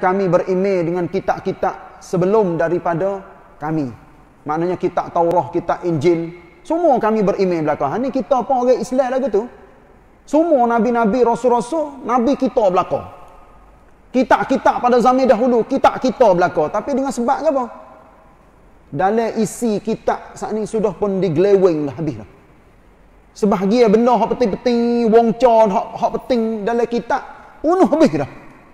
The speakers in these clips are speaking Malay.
kami berime dengan kitab-kitab sebelum daripada kami. Maknanya kitab Taurah, kitab Injil, semua kami berime belakang. Ini ha, kita apa orang Islam lagu tu? Semua nabi-nabi, rasul-rasul, nabi kita belakang. Kitab-kitab pada zaman dahulu, kitab kita belakang. Tapi dengan sebab apa? Dalam isi kitab saat ini sudah pun digelewing lah habis lah. Sebahagia benda yang penting-penting, wong con, yang penting dalam kitab, unuh habis dah.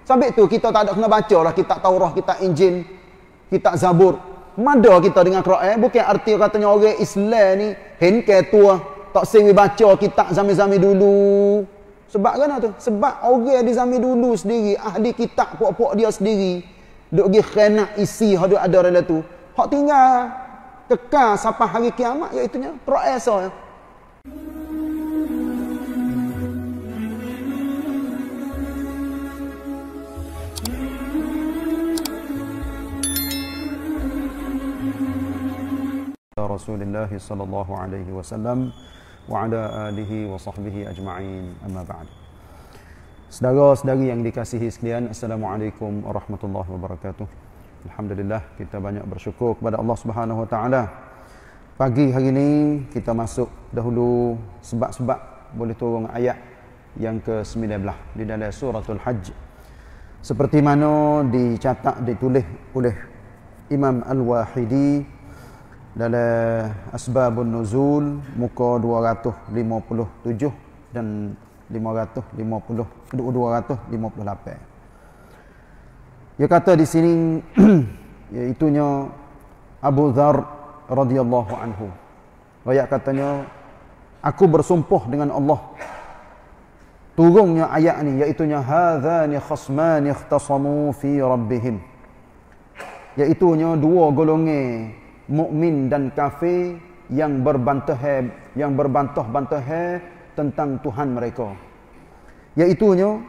Sampai tu kita tak ada kena baca lah kitab Taurah, kita Injil, kita Zabur. Mada kita dengan Quran eh? bukan arti katanya orang Islam ni hen henke tua tak sengi baca kitab zaman-zaman dulu. Sebab kenapa tu? Sebab orang di zaman dulu sendiri ahli kitab puak-puak dia sendiri duk gi khianat isi hadu ada rela tu. Hak tinggal kekal sampai hari kiamat iaitu nya Quran Rasulullah Sallallahu Alaihi Wasallam, عليه وسلم وعلى آله وصحبه أجمعين أما بعد Saudara-saudari yang dikasihi sekalian, Assalamualaikum warahmatullahi wabarakatuh. Alhamdulillah, kita banyak bersyukur kepada Allah Subhanahu Wa Taala. Pagi hari ini kita masuk dahulu sebab-sebab boleh turun ayat yang ke-19 di dalam suratul Hajj. Seperti mana dicatat ditulis oleh Imam Al-Wahidi dalam asbabun nuzul muka 257 dan 550 258 Ya kata di sini iaitu nya Abu Dzar radhiyallahu anhu ayat katanya aku bersumpah dengan Allah turunnya ayat ni iaitu nya hadzani khasman ikhtasamu fi rabbihim iaitu nya dua golongan mukmin dan kafir yang berbantah yang berbantah-bantah tentang Tuhan mereka. Iaitunya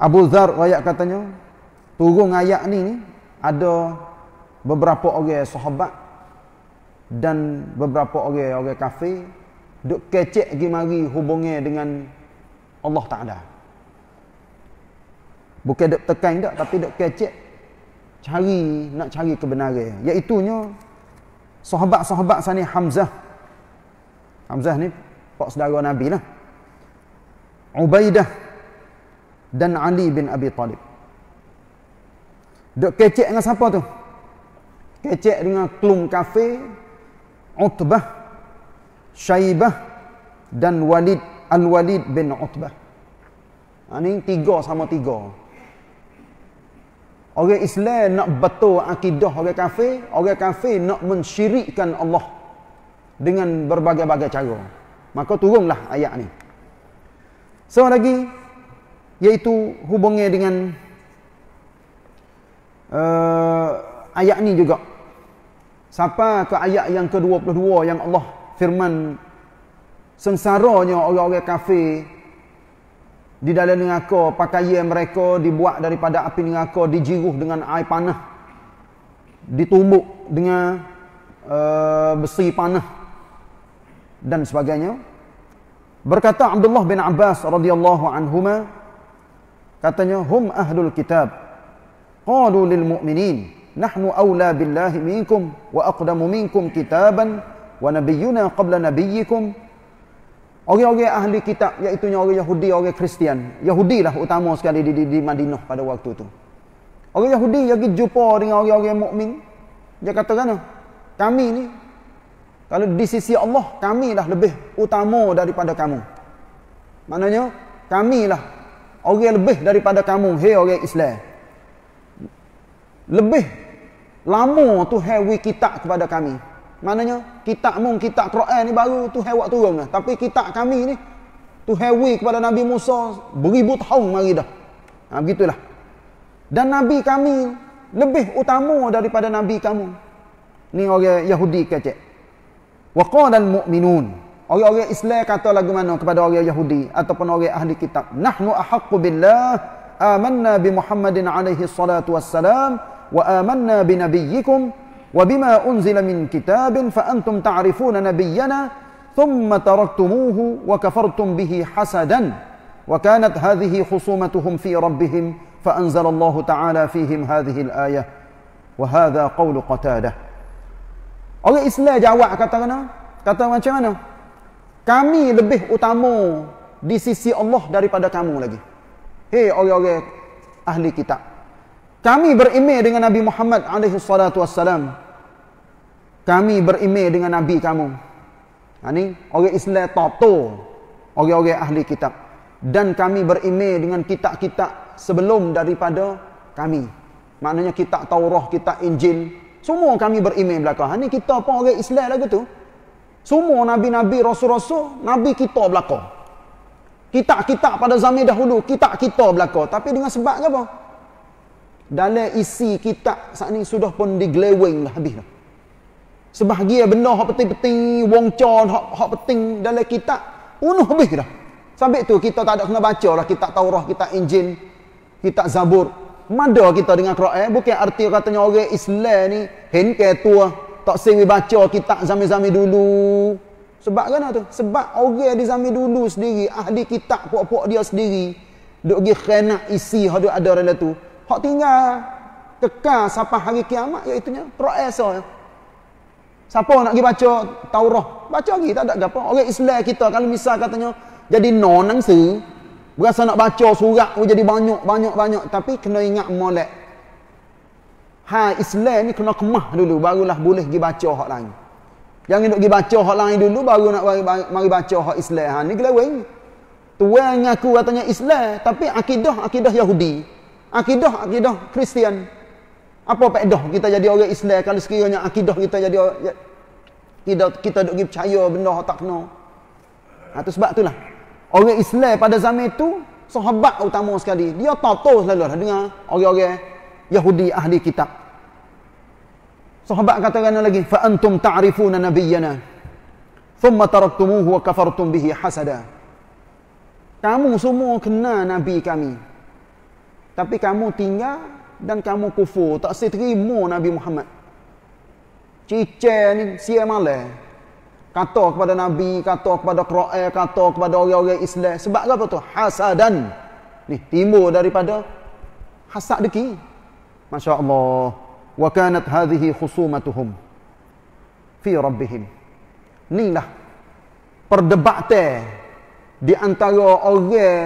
Abu Dzar ayat katanya turun ayat ni ada beberapa orang sahabat dan beberapa orang orang kafir duk kecek gi mari hubungnya dengan Allah Taala. Bukan duk tekan dak tapi duk kecek cari nak cari kebenaran iaitu nya sahabat-sahabat sani Hamzah Hamzah ni pak saudara Nabi lah Ubaidah dan Ali bin Abi Talib dok kecek dengan siapa tu kecek dengan klum kafe Utbah Syaibah dan Walid Al-Walid bin Utbah ini ha, tiga sama tiga Orang Islam nak betul akidah orang kafir, orang kafir nak mensyirikkan Allah dengan berbagai-bagai cara. Maka turunlah ayat ni. Sama so, lagi iaitu hubungnya dengan uh, ayat ni juga. Siapa ke ayat yang ke-22 yang Allah firman sengsaranya orang-orang kafir di dalam neraka pakaian mereka dibuat daripada api neraka dijiruh dengan air panah ditumbuk dengan uh, besi panah dan sebagainya berkata Abdullah bin Abbas radhiyallahu anhuma katanya hum ahlul kitab qalu lil mu'minin nahnu aula billahi minkum wa aqdamu minkum kitaban wa nabiyyuna qabla nabiyyikum Orang-orang ahli kitab iaitu orang Yahudi, orang Kristian. Yahudi lah utama sekali di, di, di Madinah pada waktu tu Orang Yahudi yang pergi jumpa dengan orang-orang mukmin, Dia kata kan, kami ni, kalau di sisi Allah, kami dah lebih utama daripada kamu. Maknanya, kami lah orang lebih daripada kamu, hei orang Islam. Lebih lama tu hewi kitab kepada kami. Maknanya kitab mung kitab Quran ni baru tu hewak turun dah. Tapi kitab kami ni tu wei kepada Nabi Musa beribu tahun mari dah. Ha begitulah. Dan nabi kami lebih utama daripada nabi kamu. Ni orang Yahudi kecek. Wa qalan mu'minun. Orang-orang Islam kata lagu mana kepada orang Yahudi ataupun orang ahli kitab. Nahnu ahaqqu billah amanna bi Muhammadin alaihi salatu wassalam wa amanna bi nabiyyikum وبما أنزل من كتاب فأنتم تعرفون نبينا ثم تركتموه وكفرتم به حسدا وكانت هذه خصومتهم في ربهم فأنزل الله تعالى فيهم هذه الآية وهذا قول قتادة Orang Islam jawab kata kena. Kata macam mana? Kami lebih utama di sisi Allah daripada kamu lagi. Hei orang-orang ahli kitab. Kami berime dengan Nabi Muhammad alaihi salatu wassalam. Kami berime dengan Nabi kamu. Ha, ni, orang Islam toto. Orang-orang ahli kitab. Dan kami berime dengan kitab-kitab sebelum daripada kami. Maknanya kitab Taurah, kitab Injil. Semua kami berimej belakang. Ini ha, kita pun orang Islam lagi tu. Semua Nabi-Nabi, Rasul-Rasul, Nabi kita belakang. Kitab-kitab pada zaman dahulu, kitab kita belakang. Tapi dengan sebab apa? dalam isi kitab saat ini sudah pun digelewing lah habis dah. Sebahagia benda hak penting-penting, wong con hak hak penting dalam kitab punuh habis dah. Sampai tu kita tak ada kena baca lah kitab Taurah, kitab Injil, kitab Zabur. Mada kita dengan Quran eh? bukan arti katanya orang Islam ni hen ke tua tak sempat baca kitab zaman-zaman dulu. Sebab kan tu? Sebab orang di zaman dulu sendiri, ahli kitab puak-puak dia sendiri, duk pergi khianat isi hadut ada dalam tu. Hak tinggal kekal sampai hari kiamat iaitu ya nya proeso. Siapa nak pergi baca Taurah? Baca lagi tak ada apa. Orang Islam kita kalau misal katanya jadi non nangsa, berasa nak baca surat pun jadi banyak-banyak-banyak tapi kena ingat molek. Ha Islam ni kena kemah dulu barulah boleh pergi baca hak lain. Jangan nak pergi baca hak lain dulu baru nak mari baca hak Islam. Ha ni kelewen. Tuan ngaku katanya Islam tapi akidah akidah Yahudi akidah akidah Kristian apa faedah kita jadi orang Islam kalau sekiranya akidah kita jadi ya, kita kita duk percaya benda tak kena ha tu sebab itulah orang Islam pada zaman itu sahabat utama sekali dia tato selalu lah dengar orang-orang Yahudi ahli kitab sahabat katakan lagi fa antum ta'rifuna nabiyyana thumma taraktumuhu wa kafartum bihi hasada kamu semua kenal nabi kami tapi kamu tinggal dan kamu kufur tak saya terima Nabi Muhammad cicir ni siap malah kata kepada Nabi kata kepada Kroel, kata kepada orang-orang Islam sebab apa tu hasadan ni timur daripada hasad deki Masya Allah wa kanat hadhihi khusumatuhum fi rabbihim ni lah perdebatan di antara orang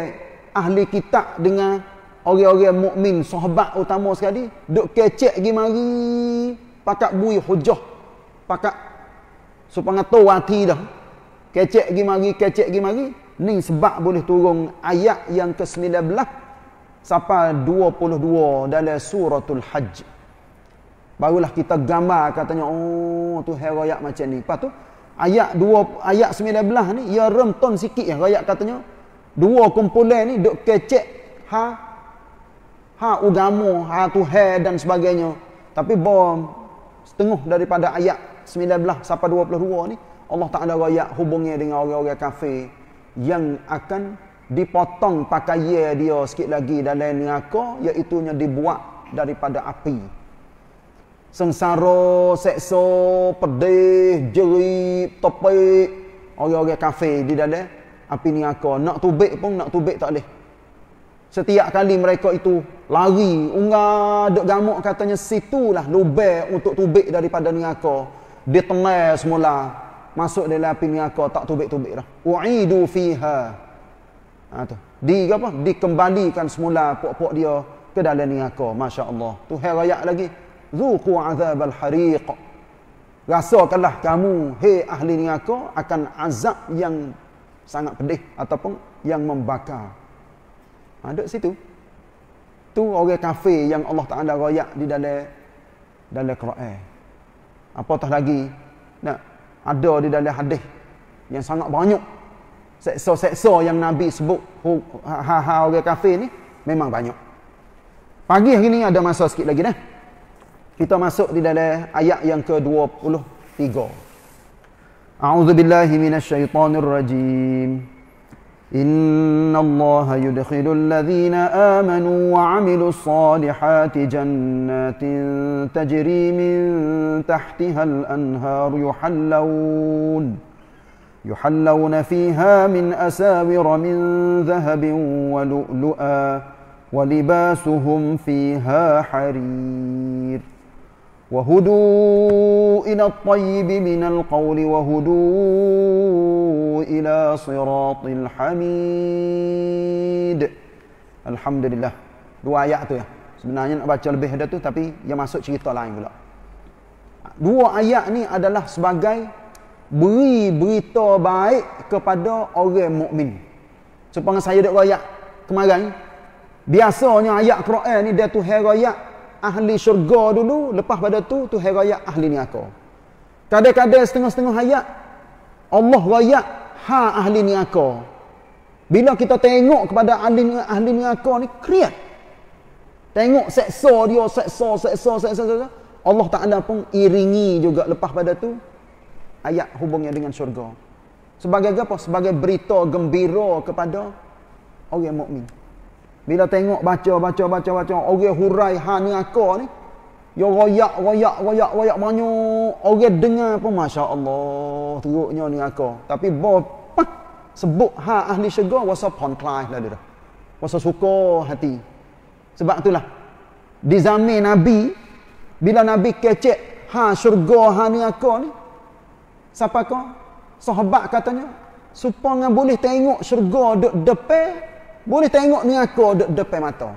ahli kitab dengan orang-orang mukmin sahabat utama sekali duk kecek gi mari pakak bui hujah pakak supangato wati dah kecek gi mari kecek gi mari ni sebab boleh turun ayat yang ke-19 sampai 22 dalam suratul hajj barulah kita gambar katanya oh tu hero ayat macam ni lepas tu ayat 2 ayat 19 ni ia remton sikit ya ayat katanya dua kumpulan ni duk kecek ha ha agama ha tuhan dan sebagainya tapi bom setengah daripada ayat 19 sampai 22 ni Allah Taala raya hubungnya dengan orang-orang kafir yang akan dipotong pakaian dia sikit lagi dan lain neraka iaitu nya dibuat daripada api sengsara sekso, pedih jerit topik orang-orang kafir di dalam api neraka nak tubik pun nak tubik tak boleh setiap kali mereka itu lari ungar dok gamuk katanya situlah lubek untuk tubik daripada neraka dia tengah semula masuk dalam api neraka tak tubik-tubik dah uidu fiha ha tu di apa dikembalikan semula pokok-pokok dia ke dalam neraka masya-Allah tu hai rakyat lagi zuqu azabal hariq rasakanlah kamu hei ahli neraka akan azab yang sangat pedih ataupun yang membakar Ha, duduk situ. Tu orang kafir yang Allah Ta'ala royak di dalam dalam Quran. tah lagi, nak ada di dalam hadis yang sangat banyak. Seksa-seksa yang Nabi sebut hal-hal ha, orang kafir ni, memang banyak. Pagi hari ni ada masa sikit lagi dah. Kita masuk di dalam ayat yang ke-23. A'udzubillahiminasyaitanirrajim. rajim. إن الله يدخل الذين آمنوا وعملوا الصالحات جنات تجري من تحتها الأنهار يحلون يحلون فيها من أساور من ذهب ولؤلؤا ولباسهم فيها حرير وهدوا إلى الطيب من القول وهدوا إلى صراط الحميد الحمد لله dua ayat tu ya sebenarnya nak baca lebih dah tu tapi yang masuk cerita lain pula dua ayat ni adalah sebagai beri berita baik kepada orang mukmin. Sepanjang saya dak royak kemarin biasanya ayat Quran ni dia tu hai royak ahli syurga dulu lepas pada tu tu hari raya ahli niaka kadang-kadang setengah-setengah hayat Allah raya ha ahli niaka bila kita tengok kepada ahli ahli niaka ni kreat tengok seksa dia seksa seksa seksa seksa Allah Ta'ala pun iringi juga lepas pada tu ayat hubungnya dengan syurga sebagai apa? sebagai berita gembira kepada orang mukmin. Bila tengok baca baca baca baca orang hurai ha ni aka ni. Yo royak royak royak royak banyak. Orang dengar pun masya-Allah teruknya ni aka. Tapi bo sebut ha ahli syurga wasa pon ponklai lah dah dia. Wasa suka hati. Sebab itulah di zaman Nabi bila Nabi kecek ha syurga ha ni aka ni siapa ko? Sahabat katanya supaya boleh tengok syurga duk depan boleh tengok ni niaka duduk depan mata.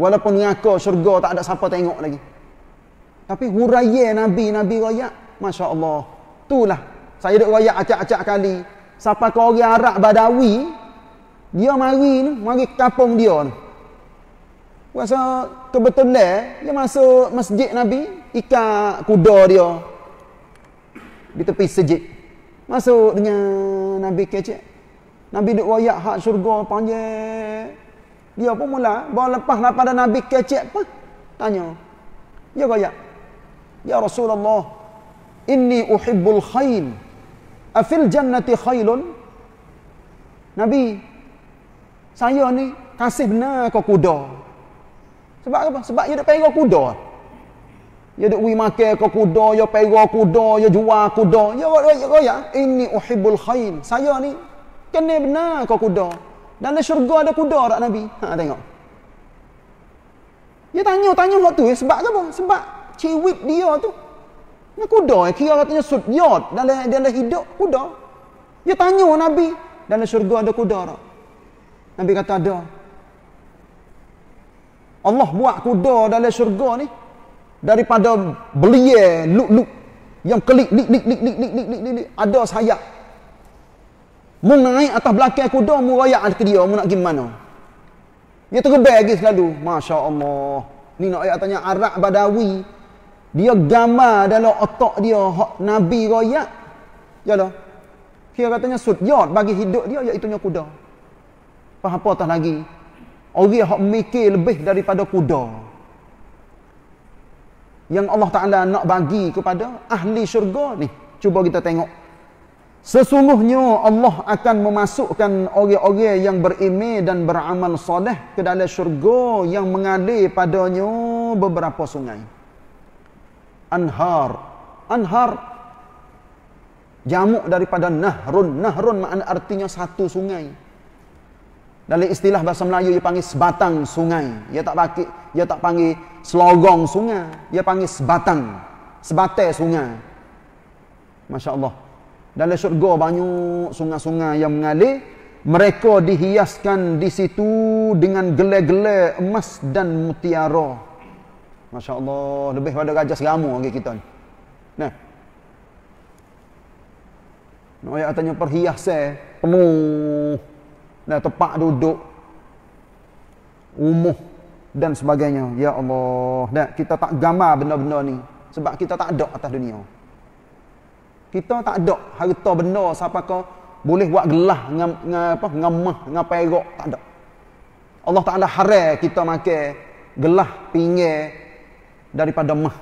Walaupun aku syurga tak ada siapa tengok lagi. Tapi huraya Nabi, Nabi raya. Masya Allah. Itulah. Saya duduk raya acak-acak kali. Siapa kau orang Arab Badawi. Dia mari ni. Mari kapung dia ni. Rasa kebetulan. Dia masuk masjid Nabi. ika kuda dia. Di tepi sejid. Masuk dengan Nabi kecil. Nabi duk wayak hak syurga panjang. Dia pun mula, bawa lepas pada Nabi kecek apa? Tanya. Dia kaya. Ya Rasulullah, inni uhibbul khayl. Afil jannati khaylun? Nabi, saya ni kasih benar kau kuda. Sebab apa? Sebab dia duk pegang kuda. Dia duk makan kau kuda, dia pegang kuda, dia jual kuda. Dia kaya. Inni uhibbul khayl. Saya ni kena benar kau kuda dalam syurga ada kuda tak Nabi ha, tengok dia tanya tanya waktu tu sebab apa sebab cewip dia tu ni kuda yang kira katanya sud yod dalam, dalam hidup kuda dia tanya Nabi dan dalam syurga ada kuda tak Nabi kata ada Allah buat kuda dalam syurga ni daripada belia luk-luk yang kelik lik lik lik lik lik lik lik ada sayap Mu naik atas belakang kuda, mu royak ke dia, mu nak pergi mana? Dia terbang lagi selalu. Masya Allah. Ni nak ayat tanya Arab Badawi. Dia gambar dalam otak dia, hak Nabi royak. Ya lah. Kira katanya sudyot bagi hidup dia, iaitu kuda. Faham apa tak lagi? Orang yang mikir lebih daripada kuda. Yang Allah Ta'ala nak bagi kepada ahli syurga ni. Cuba kita tengok. Sesungguhnya Allah akan memasukkan orang-orang yang berime dan beramal soleh ke dalam syurga yang mengalir padanya beberapa sungai. Anhar. Anhar. Jamuk daripada nahrun. Nahrun makna artinya satu sungai. Dalam istilah bahasa Melayu dia panggil sebatang sungai. Dia tak panggil, dia tak panggil selogong sungai. Dia panggil sebatang. Sebatang sungai. Masya Allah dalam syurga banyak sungai-sungai yang mengalir mereka dihiaskan di situ dengan gele-gele emas dan mutiara Masya Allah lebih pada raja seramu lagi kita ni nah Noya tanya perhiasan penuh dan tempat duduk umuh dan sebagainya ya Allah nah kita tak gambar benda-benda ni sebab kita tak ada atas dunia kita tak ada harta benda siapa kau boleh buat gelah dengan, dengan apa ngemah dengan perak tak ada Allah Taala haram kita makan gelah pinggir daripada mah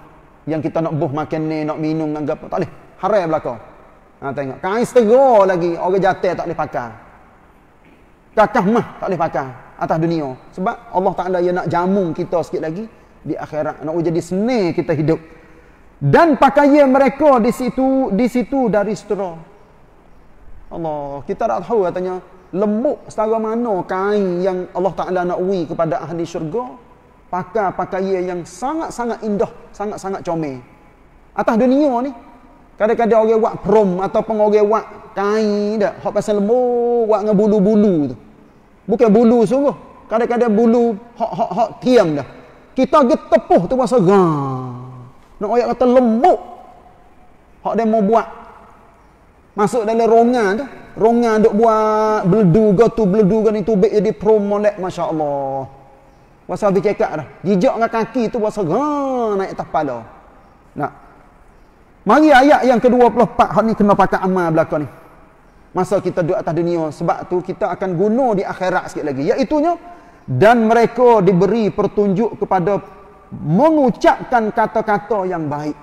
yang kita nak buh makan ni nak minum dengan apa tak boleh haram belaka ha tengok kain seterah lagi orang jatuh tak boleh pakai kakah mah tak boleh pakai atas dunia sebab Allah Taala yang nak jamu kita sikit lagi di akhirat nak jadi seni kita hidup dan pakaian mereka di situ di situ dari stro. Allah, kita tak tahu katanya lembut setara mana kain yang Allah Taala nak uwi kepada ahli syurga pakai pakaian yang sangat-sangat indah, sangat-sangat comel. Atas dunia ni kadang-kadang orang buat prom atau orang buat kain dah, hok pasal lembut, buat dengan bulu-bulu tu. Bukan bulu sungguh. Kadang-kadang bulu hok hok hok tiam dah. Kita getepuh tu masa gah. Nak oyak kata lembut. Hak dia mau buat. Masuk dalam rongan tu. Rongan duk buat beldu ke tu, beldu ke ni tu. jadi promolek, Masya Allah. Pasal dia cakap dah. Jijak dengan kaki tu, pasal naik atas pala. Nak. Mari ayat yang ke-24 hari ni kena pakai amal belakang ni. Masa kita duduk atas dunia. Sebab tu kita akan guna di akhirat sikit lagi. Iaitunya, dan mereka diberi pertunjuk kepada mengucapkan kata-kata yang baik.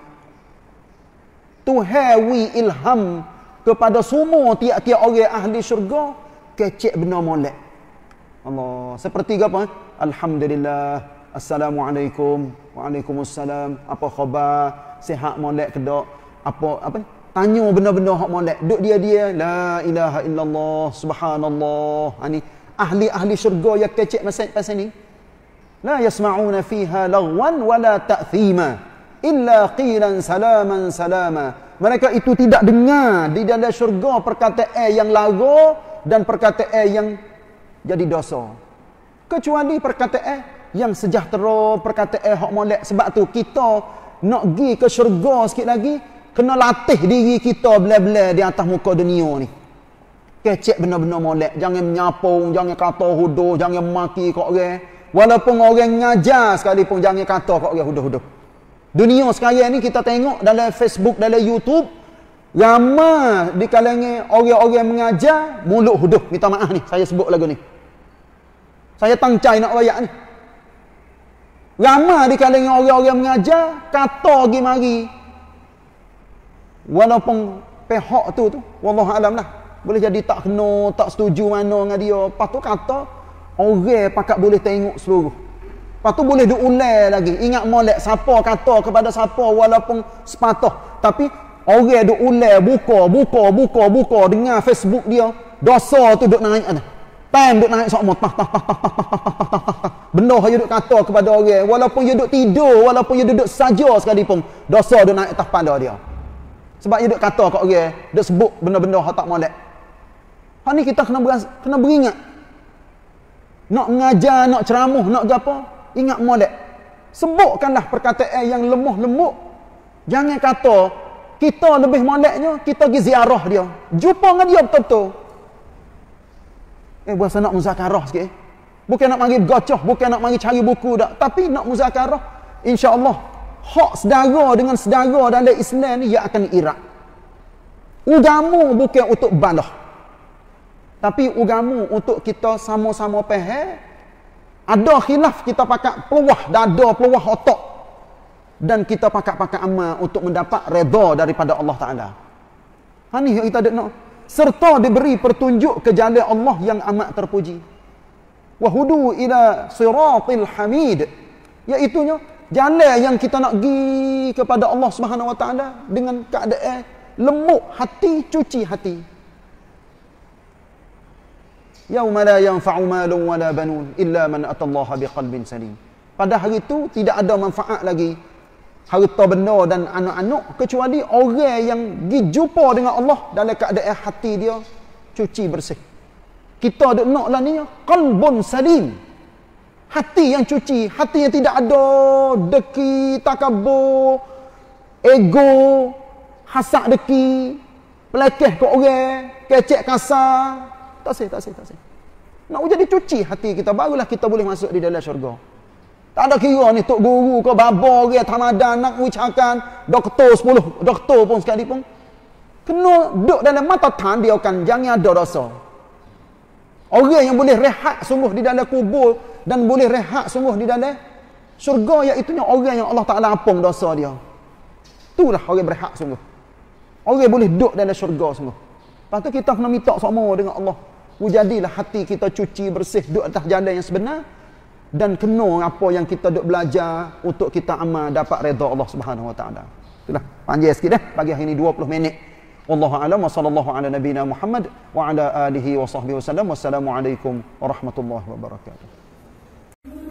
Tuhan wi ilham kepada semua tiap-tiap orang ahli syurga kecik benda molek. Allah, seperti apa? Eh? Alhamdulillah. Assalamualaikum. Waalaikumsalam. Apa khabar? Sihat molek ke dak? Apa apa Tanya benda-benda hak molek. Duk dia dia la ilaha illallah subhanallah. Ani ha, ahli-ahli syurga yang kecik pasal pasal ni. لا يسمعون فيها لغوا ولا تأثيما إلا قيلا سلاما سلاما mereka itu tidak dengar di dalam syurga perkataan yang lagu dan perkataan yang jadi dosa. Kecuali perkataan yang sejahtera, perkataan hak molek. Sebab tu kita nak pergi ke syurga sikit lagi, kena latih diri kita bila-bila di atas muka dunia ni. Kecek benar-benar molek. Jangan menyapung, jangan kata hudu, jangan maki kok orang. Walaupun orang ngajar sekalipun jangan kata kat orang huduh-huduh. Dunia sekarang ni kita tengok dalam Facebook, dalam YouTube. Ramai di kalangan orang-orang mengajar mulut huduh. Minta maaf ni, saya sebut lagu ni. Saya tangcai nak rakyat ni. Ramai di kalangan orang-orang mengajar, kata pergi mari. Walaupun pihak tu tu, Wallahualam lah. Boleh jadi tak kena, tak setuju mana dengan dia. Lepas tu kata, Orang pakat boleh tengok seluruh. Lepas tu boleh diulai lagi. Ingat molek siapa kata kepada siapa walaupun sepatah. Tapi orang diulai buka, buka, buka, buka dengan Facebook dia. Dosa tu duduk naik. Pan duduk naik sama. Tah, tah, tah, kata kepada orang. Walaupun dia tidur, walaupun dia duduk saja sekali pun. Dosa duduk naik atas pada dia. Sebab dia duduk kata ke orang. Dia sebut benda-benda yang tak molek. Hari ni kita kena, beras, kena beringat nak ngajar, nak ceramah, nak apa, ingat molek. Sebutkanlah perkataan eh, yang lemah lembut. Jangan kata kita lebih moleknya, kita pergi ziarah dia. Jumpa dengan dia betul-betul. Eh, bahasa nak muzakarah sikit. Eh. Bukan nak panggil gocoh, bukan nak panggil cari buku dah. Tapi nak muzakarah, insyaAllah. Hak sedara dengan sedara dalam Islam ni, ia akan irak. Ugamu bukan untuk balah. Tapi ugamu untuk kita sama-sama pehe, Ada khilaf kita pakai peluah dada, peluah otak. Dan kita pakai-pakai amal untuk mendapat redha daripada Allah Ta'ala. Ini ha, yang kita ada nak. Serta diberi pertunjuk ke jalan Allah yang amat terpuji. Wahudu ila siratil hamid. Iaitunya, jalan yang kita nak pergi kepada Allah Subhanahu Wa Ta'ala dengan keadaan lembut hati, cuci hati. يوم لا ينفع مال ولا بنون إلا من أتى الله بقلب pada hari itu tidak ada manfaat lagi harta benda dan anak-anak kecuali orang yang pergi jumpa dengan Allah dalam keadaan hati dia cuci bersih kita ada nak lah ni qalbun salim hati yang cuci hati yang tidak ada deki takabur ego hasad deki pelekeh ke orang kecek kasar tak sah, tak sah, tak sah. Nak jadi cuci hati kita, barulah kita boleh masuk di dalam syurga. Tak ada kira ni, Tok Guru ke, Babor ke, Tamadan, nak ucapkan, doktor sepuluh, doktor pun sekali pun. Kena duduk dalam mata tan, dia akan jangan ada rasa. Orang yang boleh rehat sungguh di dalam kubur, dan boleh rehat sungguh di dalam syurga, iaitu orang yang Allah Ta'ala apung dosa dia. Itulah orang berhak sungguh. Orang boleh duduk dalam syurga sungguh. Lepas tu kita kena minta semua dengan Allah. Wujadilah hati kita cuci bersih duduk atas jalan yang sebenar dan kena apa yang kita duduk belajar untuk kita amal dapat redha Allah Subhanahu Wa Taala. Itulah panjang sikit dah eh? pagi hari ini 20 minit. Wallahu a'lam wa sallallahu ala nabiyyina Muhammad wa ala alihi wa sahbihi wasallam. Wassalamualaikum warahmatullahi wabarakatuh.